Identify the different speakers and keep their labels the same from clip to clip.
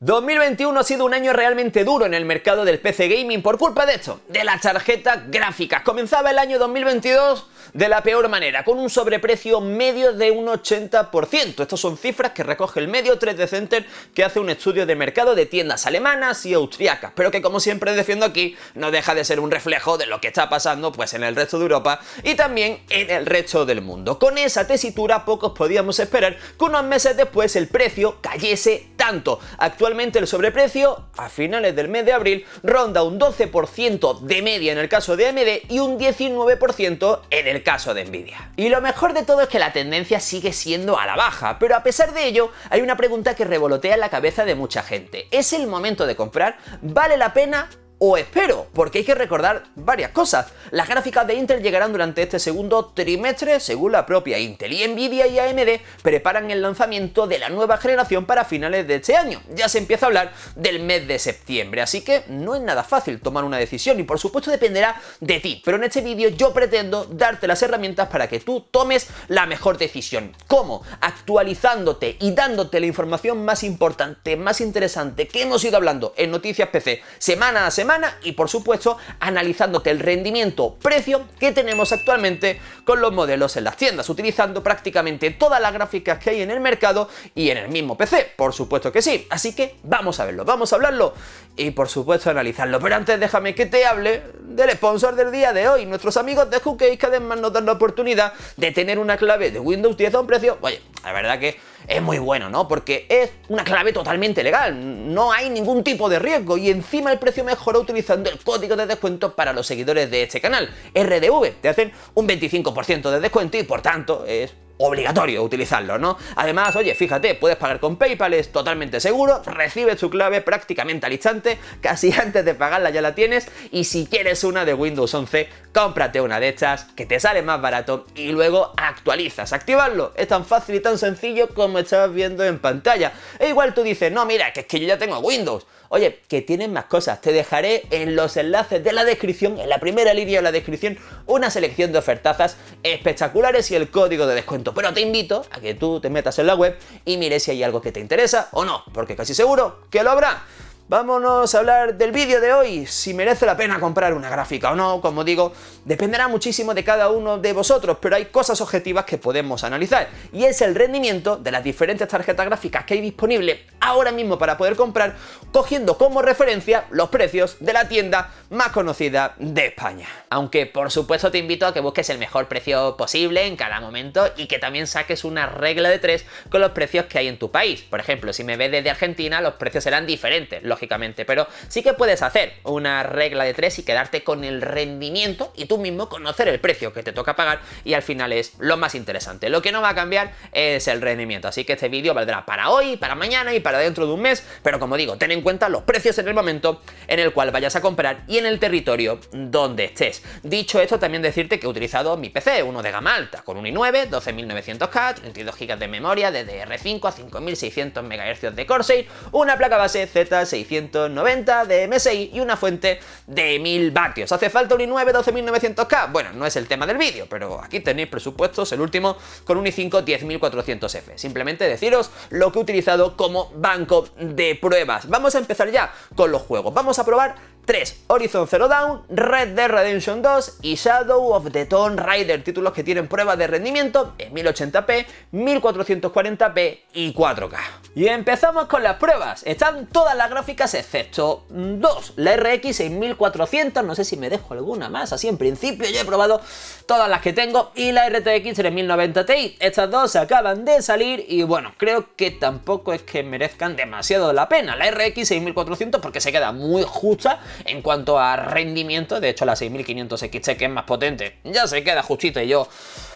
Speaker 1: 2021 ha sido un año realmente duro en el mercado del PC gaming por culpa de esto, de las tarjetas gráficas. Comenzaba el año 2022 de la peor manera, con un sobreprecio medio de un 80%. Estas son cifras que recoge el medio 3D Center que hace un estudio de mercado de tiendas alemanas y austriacas, pero que como siempre defiendo aquí, no deja de ser un reflejo de lo que está pasando pues en el resto de Europa y también en el resto del mundo. Con esa tesitura pocos podíamos esperar que unos meses después el precio cayese tanto. Actualmente el sobreprecio, a finales del mes de abril, ronda un 12% de media en el caso de AMD y un 19% en el caso de Nvidia. Y lo mejor de todo es que la tendencia sigue siendo a la baja, pero a pesar de ello, hay una pregunta que revolotea en la cabeza de mucha gente. ¿Es el momento de comprar? ¿Vale la pena? O espero, porque hay que recordar varias cosas. Las gráficas de Intel llegarán durante este segundo trimestre, según la propia Intel. Y Nvidia y AMD preparan el lanzamiento de la nueva generación para finales de este año. Ya se empieza a hablar del mes de septiembre, así que no es nada fácil tomar una decisión y por supuesto dependerá de ti. Pero en este vídeo yo pretendo darte las herramientas para que tú tomes la mejor decisión. ¿Cómo? Actualizándote y dándote la información más importante, más interesante que hemos ido hablando en Noticias PC semana a semana y por supuesto analizándote el rendimiento-precio que tenemos actualmente con los modelos en las tiendas, utilizando prácticamente todas las gráficas que hay en el mercado y en el mismo PC, por supuesto que sí. Así que vamos a verlo, vamos a hablarlo y por supuesto analizarlo. Pero antes déjame que te hable del sponsor del día de hoy, nuestros amigos de Jukeys que además nos dan la oportunidad de tener una clave de Windows 10 a un precio, oye, la verdad que es muy bueno, ¿no? Porque es una clave totalmente legal, no hay ningún tipo de riesgo y encima el precio mejora utilizando el código de descuento para los seguidores de este canal, RDV. Te hacen un 25% de descuento y por tanto es obligatorio utilizarlo, ¿no? Además, oye, fíjate, puedes pagar con PayPal, es totalmente seguro, recibes tu clave prácticamente al instante, casi antes de pagarla ya la tienes, y si quieres una de Windows 11, cómprate una de estas, que te sale más barato, y luego actualizas. Activarlo es tan fácil y tan sencillo como estabas viendo en pantalla. E igual tú dices, no, mira, que es que yo ya tengo Windows. Oye, que tienen más cosas. Te dejaré en los enlaces de la descripción, en la primera línea de la descripción, una selección de ofertazas espectaculares y el código de descuento. Pero te invito a que tú te metas en la web y mires si hay algo que te interesa o no, porque casi seguro que lo habrá vámonos a hablar del vídeo de hoy, si merece la pena comprar una gráfica o no, como digo, dependerá muchísimo de cada uno de vosotros, pero hay cosas objetivas que podemos analizar, y es el rendimiento de las diferentes tarjetas gráficas que hay disponible ahora mismo para poder comprar, cogiendo como referencia los precios de la tienda más conocida de España. Aunque por supuesto te invito a que busques el mejor precio posible en cada momento y que también saques una regla de tres con los precios que hay en tu país. Por ejemplo, si me ves desde Argentina, los precios serán diferentes lógicamente, pero sí que puedes hacer una regla de tres y quedarte con el rendimiento y tú mismo conocer el precio que te toca pagar y al final es lo más interesante. Lo que no va a cambiar es el rendimiento, así que este vídeo valdrá para hoy, para mañana y para dentro de un mes, pero como digo, ten en cuenta los precios en el momento en el cual vayas a comprar y en el territorio donde estés. Dicho esto, también decirte que he utilizado mi PC, uno de gama alta, con un i9, 12900K, 32 GB de memoria, DDR5 a 5600 MHz de Corsair, una placa base Z6 690 de MSI y una fuente de 1000 vatios. ¿Hace falta un i9 12900K? Bueno, no es el tema del vídeo, pero aquí tenéis presupuestos, el último con un i5 10400F. Simplemente deciros lo que he utilizado como banco de pruebas. Vamos a empezar ya con los juegos. Vamos a probar 3, Horizon Zero Dawn, Red Dead Redemption 2 y Shadow of the Tomb Raider, títulos que tienen pruebas de rendimiento en 1080p, 1440p y 4K. Y empezamos con las pruebas. Están todas las gráficas excepto 2, la RX 6400, no sé si me dejo alguna más, así en principio yo he probado todas las que tengo y la RTX 3090 Ti. Estas dos se acaban de salir y bueno, creo que tampoco es que merezcan demasiado la pena. La RX 6400 porque se queda muy justa en cuanto a rendimiento. De hecho, la 6500 XT, que es más potente, ya se queda justita y yo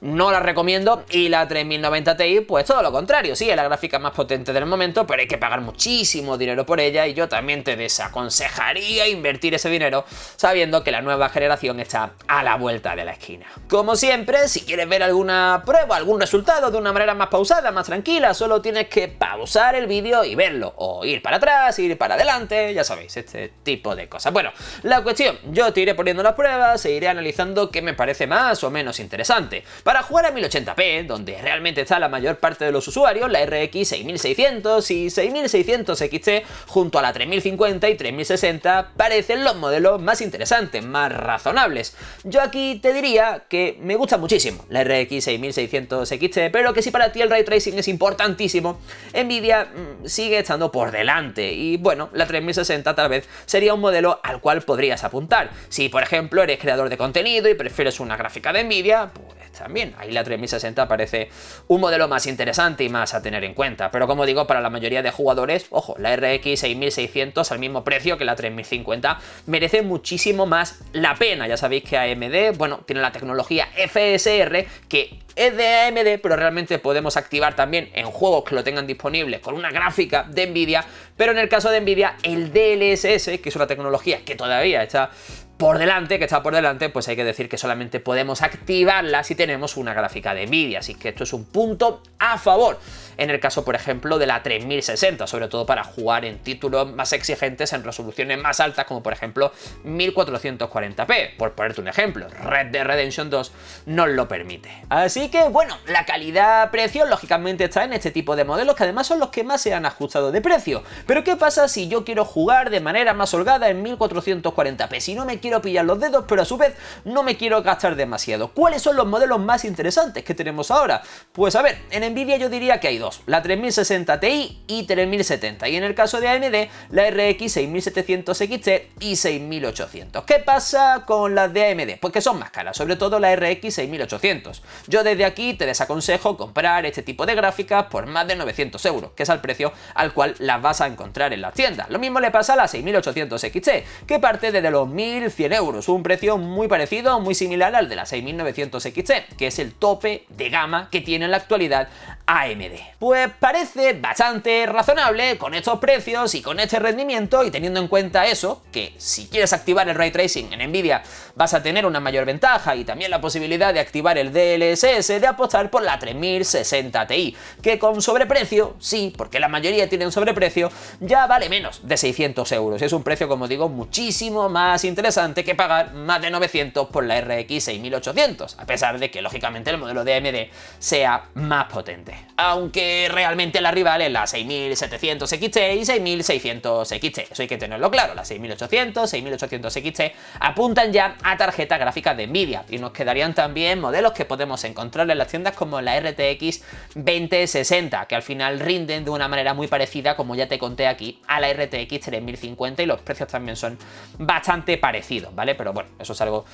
Speaker 1: no la recomiendo. Y la 3090 Ti, pues todo lo contrario. Sí, es la gráfica más potente del momento, pero hay que pagar muchísimo dinero por ella. Y yo también te desaconsejaría invertir ese dinero sabiendo que la nueva generación está a la vuelta de la esquina. Como siempre, si quieres ver alguna prueba, algún resultado de una manera más pausada, más tranquila, solo tienes que pausar el vídeo y verlo. O ir para atrás, ir para adelante, ya sabéis, este tipo de cosas. Bueno, la cuestión, yo te iré poniendo las pruebas e iré analizando qué me parece más o menos interesante. Para jugar a 1080p, donde realmente está la mayor parte de los usuarios, la RX 6600 y 6600 XT junto a la 3050 y 3060 parecen los modelos más interesantes, más razonables. Yo aquí te diría que me gusta muchísimo la RX 6600 XT, pero que si para ti el ray tracing es importantísimo, Nvidia mm, sigue estando por delante y bueno, la 3060 tal vez sería un modelo al cual podrías apuntar. Si por ejemplo eres creador de contenido y prefieres una gráfica de Nvidia, pues también. Ahí la 3060 parece un modelo más interesante y más a tener en cuenta. Pero como digo, para la mayoría de jugadores, ojo, la RX 6600 al mismo precio que la 3050 merece muchísimo más la pena. Ya sabéis que AMD, bueno, tiene la tecnología FSR que es de AMD, pero realmente podemos activar también en juegos que lo tengan disponible con una gráfica de Nvidia, pero en el caso de Nvidia el DLSS, que es una tecnología que todavía está por delante, que está por delante, pues hay que decir que solamente podemos activarla si tenemos una gráfica de Nvidia, así que esto es un punto a favor. En el caso, por ejemplo, de la 3060, sobre todo para jugar en títulos más exigentes en resoluciones más altas, como por ejemplo 1440p, por ponerte un ejemplo. Red Dead Redemption 2 nos lo permite. Así que, bueno, la calidad-precio lógicamente está en este tipo de modelos, que además son los que más se han ajustado de precio. Pero ¿qué pasa si yo quiero jugar de manera más holgada en 1440p? Si no me quiero pillar los dedos, pero a su vez no me quiero gastar demasiado. ¿Cuáles son los modelos más interesantes que tenemos ahora? Pues a ver, en Nvidia yo diría que hay dos, la 3060 Ti y 3070, y en el caso de AMD, la RX 6700 XT y 6800. ¿Qué pasa con las de AMD? Pues que son más caras, sobre todo la RX 6800. Yo desde aquí te desaconsejo comprar este tipo de gráficas por más de 900 euros, que es el precio al cual las vas a encontrar en la tiendas. Lo mismo le pasa a la 6800 XT, que parte desde los 1000 100 euros, un precio muy parecido, muy similar al de la 6900XT, que es el tope de gama que tiene en la actualidad AMD. Pues parece bastante razonable con estos precios y con este rendimiento y teniendo en cuenta eso, que si quieres activar el ray tracing en Nvidia vas a tener una mayor ventaja y también la posibilidad de activar el DLSS de apostar por la 3060 Ti, que con sobreprecio, sí, porque la mayoría tienen sobreprecio, ya vale menos de 600 euros. Es un precio, como digo, muchísimo más interesante que pagar más de 900 por la RX 6800, a pesar de que lógicamente el modelo de AMD sea más potente. Aunque realmente la rival es la 6700 XT y 6600 XT, eso hay que tenerlo claro, la 6800, 6800 XT apuntan ya a tarjetas gráficas de Nvidia y nos quedarían también modelos que podemos encontrar en las tiendas como la RTX 2060, que al final rinden de una manera muy parecida, como ya te conté aquí, a la RTX 3050 y los precios también son bastante parecidos. ¿vale? Pero bueno, eso es algo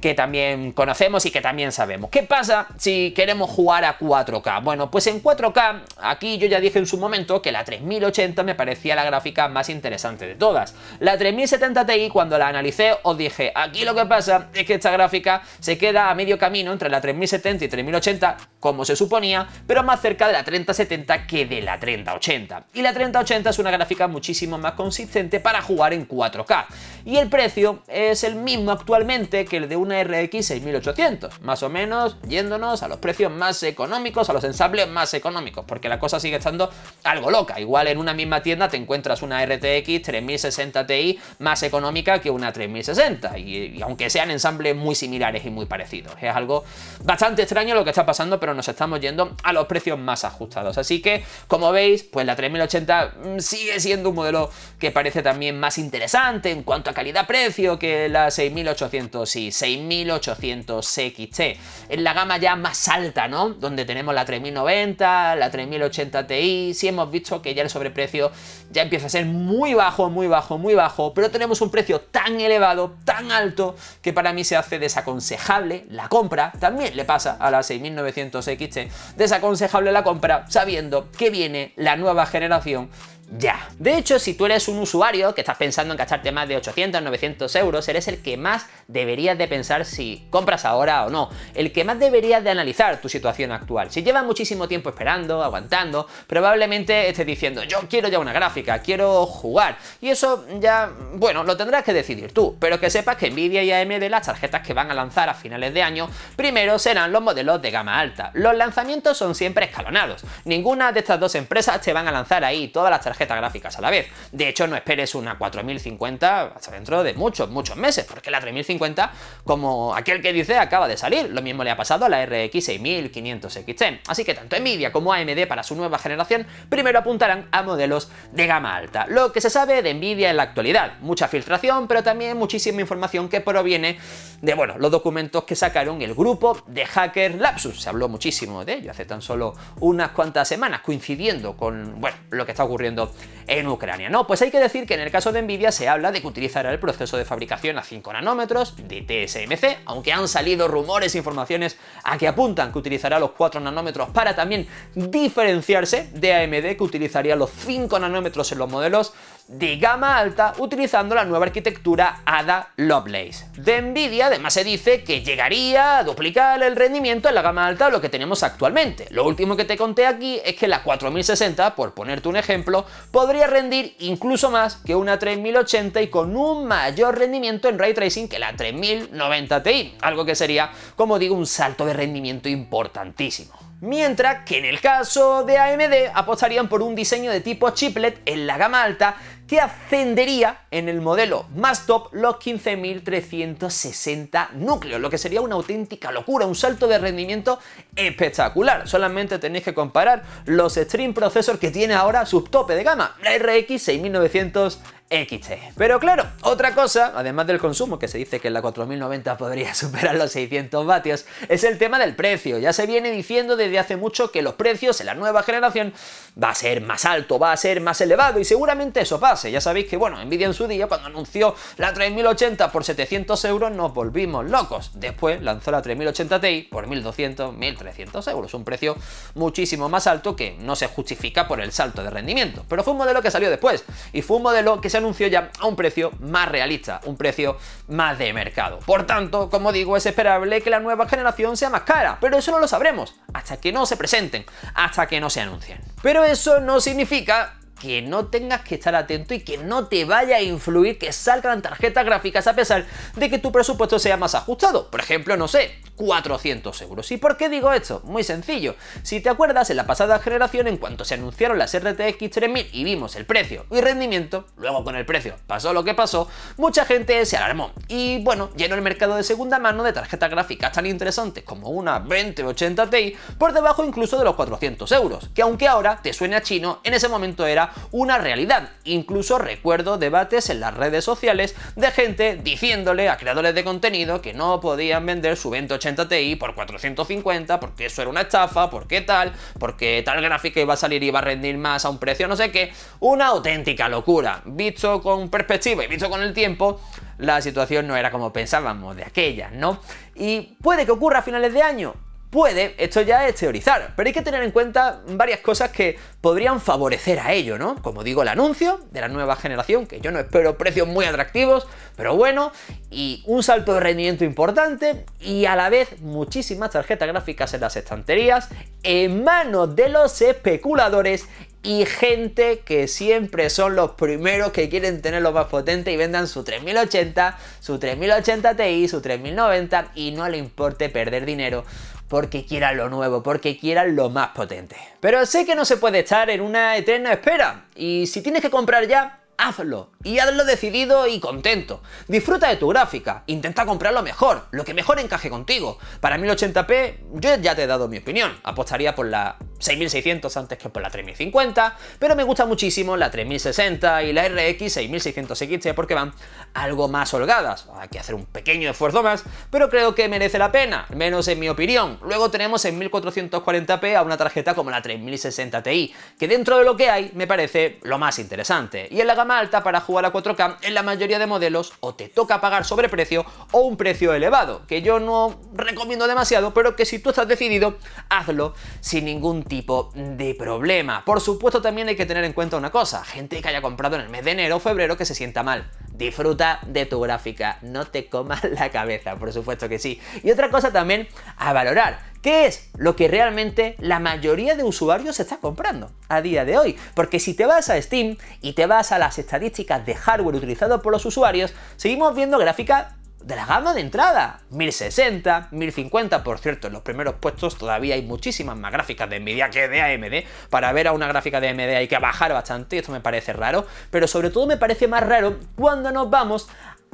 Speaker 1: que también conocemos y que también sabemos. ¿Qué pasa si queremos jugar a 4K? Bueno, pues en 4K, aquí yo ya dije en su momento que la 3080 me parecía la gráfica más interesante de todas. La 3070 Ti, cuando la analicé, os dije, aquí lo que pasa es que esta gráfica se queda a medio camino entre la 3070 y 3080, como se suponía, pero más cerca de la 3070 que de la 3080. Y la 3080 es una gráfica muchísimo más consistente para jugar en 4K. Y el precio... es es el mismo actualmente que el de una RX 6800, más o menos yéndonos a los precios más económicos, a los ensambles más económicos, porque la cosa sigue estando algo loca. Igual en una misma tienda te encuentras una RTX 3060 Ti más económica que una 3060, y aunque sean ensambles muy similares y muy parecidos. Es algo bastante extraño lo que está pasando, pero nos estamos yendo a los precios más ajustados. Así que, como veis, pues la 3080 mm, sigue siendo un modelo que parece también más interesante en cuanto a calidad-precio, que la 6800 y 6800 XT. En la gama ya más alta, ¿no? Donde tenemos la 3090, la 3080 Ti, si hemos visto que ya el sobreprecio ya empieza a ser muy bajo, muy bajo, muy bajo, pero tenemos un precio tan elevado, tan alto, que para mí se hace desaconsejable la compra, también le pasa a la 6900 XT, desaconsejable la compra sabiendo que viene la nueva generación ya. De hecho, si tú eres un usuario que estás pensando en gastarte más de 800, 900 euros, eres el que más deberías de pensar si compras ahora o no, el que más deberías de analizar tu situación actual. Si llevas muchísimo tiempo esperando, aguantando, probablemente estés diciendo, yo quiero ya una gráfica, quiero jugar. Y eso ya, bueno, lo tendrás que decidir tú, pero que sepas que Nvidia y AMD, las tarjetas que van a lanzar a finales de año, primero serán los modelos de gama alta. Los lanzamientos son siempre escalonados. Ninguna de estas dos empresas te van a lanzar ahí todas las tarjetas gráficas a la vez. De hecho, no esperes una 4050 hasta dentro de muchos, muchos meses, porque la 3050, como aquel que dice, acaba de salir. Lo mismo le ha pasado a la RX 6500 XT. Así que tanto Nvidia como AMD para su nueva generación primero apuntarán a modelos de gama alta. Lo que se sabe de Nvidia en la actualidad, mucha filtración, pero también muchísima información que proviene de, bueno, los documentos que sacaron el grupo de hacker Lapsus. Se habló muchísimo de ello hace tan solo unas cuantas semanas, coincidiendo con, bueno, lo que está ocurriendo en Ucrania. No, pues hay que decir que en el caso de Nvidia se habla de que utilizará el proceso de fabricación a 5 nanómetros de TSMC, aunque han salido rumores e informaciones a que apuntan que utilizará los 4 nanómetros para también diferenciarse de AMD que utilizaría los 5 nanómetros en los modelos de gama alta utilizando la nueva arquitectura Ada Lovelace. De Nvidia además se dice que llegaría a duplicar el rendimiento en la gama alta de lo que tenemos actualmente. Lo último que te conté aquí es que la 4060, por ponerte un ejemplo, podría rendir incluso más que una 3080 y con un mayor rendimiento en ray tracing que la 3090 Ti, algo que sería, como digo, un salto de rendimiento importantísimo mientras que en el caso de AMD apostarían por un diseño de tipo chiplet en la gama alta que ascendería en el modelo más top los 15.360 núcleos, lo que sería una auténtica locura, un salto de rendimiento espectacular. Solamente tenéis que comparar los Stream processors que tiene ahora su tope de gama, la RX 6900 XT. Pero claro, otra cosa, además del consumo, que se dice que la 4090 podría superar los 600 vatios, es el tema del precio. Ya se viene diciendo desde hace mucho que los precios en la nueva generación va a ser más alto, va a ser más elevado y seguramente eso pase. Ya sabéis que, bueno, Nvidia en su día, cuando anunció la 3080 por 700 euros, nos volvimos locos. Después lanzó la 3080 Ti por 1200, 1300 euros, un precio muchísimo más alto que no se justifica por el salto de rendimiento. Pero fue un modelo que salió después y fue un modelo que se anunció ya a un precio más realista, un precio más de mercado. Por tanto, como digo, es esperable que la nueva generación sea más cara, pero eso no lo sabremos hasta que no se presenten, hasta que no se anuncien. Pero eso no significa que no tengas que estar atento y que no te vaya a influir que salgan tarjetas gráficas a pesar de que tu presupuesto sea más ajustado. Por ejemplo, no sé, 400 euros. ¿Y por qué digo esto? Muy sencillo. Si te acuerdas, en la pasada generación, en cuanto se anunciaron las RTX 3000 y vimos el precio y rendimiento, luego con el precio pasó lo que pasó, mucha gente se alarmó. Y bueno, llenó el mercado de segunda mano de tarjetas gráficas tan interesantes como una 2080 Ti, por debajo incluso de los 400 euros, que aunque ahora te suene a chino, en ese momento era una realidad. Incluso recuerdo debates en las redes sociales de gente diciéndole a creadores de contenido que no podían vender su 2080 Ti por 450 porque eso era una estafa, porque tal, porque tal gráfica iba a salir y iba a rendir más a un precio no sé qué. Una auténtica locura. Visto con perspectiva y visto con el tiempo, la situación no era como pensábamos de aquella, ¿no? Y puede que ocurra a finales de año, puede, esto ya es teorizar, pero hay que tener en cuenta varias cosas que podrían favorecer a ello, ¿no? Como digo, el anuncio de la nueva generación, que yo no espero precios muy atractivos, pero bueno, y un salto de rendimiento importante, y a la vez muchísimas tarjetas gráficas en las estanterías, en manos de los especuladores y gente que siempre son los primeros que quieren tener lo más potente y vendan su 3080, su 3080 Ti, su 3090 y no le importe perder dinero porque quieran lo nuevo, porque quieran lo más potente. Pero sé que no se puede estar en una eterna espera, y si tienes que comprar ya, hazlo. Y hazlo decidido y contento. Disfruta de tu gráfica, intenta comprar lo mejor, lo que mejor encaje contigo. Para 1080p, yo ya te he dado mi opinión. Apostaría por la 6600 antes que por la 3050, pero me gusta muchísimo la 3060 y la RX 6600XT porque van algo más holgadas. Hay que hacer un pequeño esfuerzo más, pero creo que merece la pena, menos en mi opinión. Luego tenemos en 1440p a una tarjeta como la 3060 Ti, que dentro de lo que hay me parece lo más interesante. Y en la gama alta para jugar a 4K en la mayoría de modelos o te toca pagar sobreprecio o un precio elevado, que yo no recomiendo demasiado, pero que si tú estás decidido, hazlo sin ningún tipo de problema. Por supuesto también hay que tener en cuenta una cosa, gente que haya comprado en el mes de enero o febrero que se sienta mal. Disfruta de tu gráfica, no te comas la cabeza, por supuesto que sí. Y otra cosa también a valorar, ¿Qué es lo que realmente la mayoría de usuarios está comprando a día de hoy? Porque si te vas a Steam y te vas a las estadísticas de hardware utilizado por los usuarios, seguimos viendo gráficas de la gama de entrada. 1060, 1050, por cierto, en los primeros puestos todavía hay muchísimas más gráficas de Nvidia que de AMD. Para ver a una gráfica de AMD hay que bajar bastante, esto me parece raro, pero sobre todo me parece más raro cuando nos vamos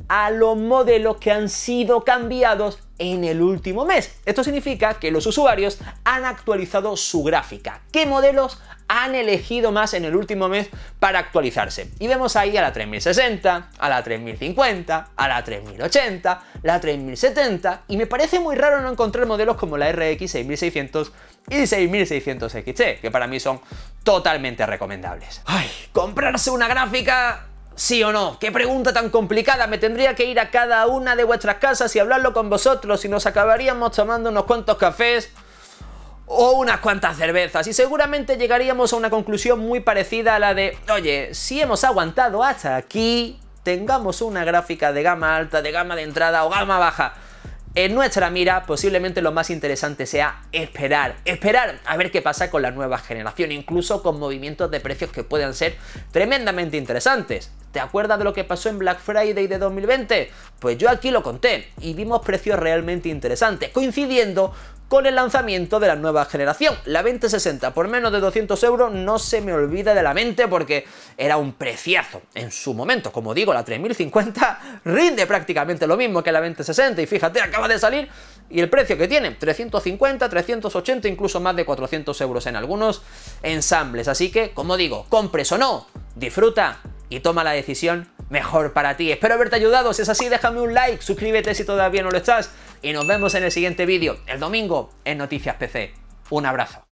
Speaker 1: a los modelos que han sido cambiados en el último mes. Esto significa que los usuarios han actualizado su gráfica. ¿Qué modelos han elegido más en el último mes para actualizarse? Y vemos ahí a la 3060, a la 3050, a la 3080, la 3070 y me parece muy raro no encontrar modelos como la RX 6600 y 6600 XT, que para mí son totalmente recomendables. ¡Ay! Comprarse una gráfica ¿Sí o no? ¡Qué pregunta tan complicada! Me tendría que ir a cada una de vuestras casas y hablarlo con vosotros y nos acabaríamos tomando unos cuantos cafés o unas cuantas cervezas y seguramente llegaríamos a una conclusión muy parecida a la de, oye, si hemos aguantado hasta aquí, tengamos una gráfica de gama alta, de gama de entrada o gama baja en nuestra mira, posiblemente lo más interesante sea esperar, esperar a ver qué pasa con la nueva generación, incluso con movimientos de precios que puedan ser tremendamente interesantes. ¿Te acuerdas de lo que pasó en Black Friday de 2020? Pues yo aquí lo conté y vimos precios realmente interesantes, coincidiendo con el lanzamiento de la nueva generación. La 2060 por menos de 200 euros no se me olvida de la mente porque era un preciazo en su momento. Como digo, la 3050 rinde prácticamente lo mismo que la 2060 y fíjate, acaba de salir y el precio que tiene, 350, 380, incluso más de 400 euros en algunos ensambles. Así que, como digo, compres o no, disfruta y toma la decisión mejor para ti. Espero haberte ayudado. Si es así, déjame un like, suscríbete si todavía no lo estás y nos vemos en el siguiente vídeo, el domingo, en Noticias PC. Un abrazo.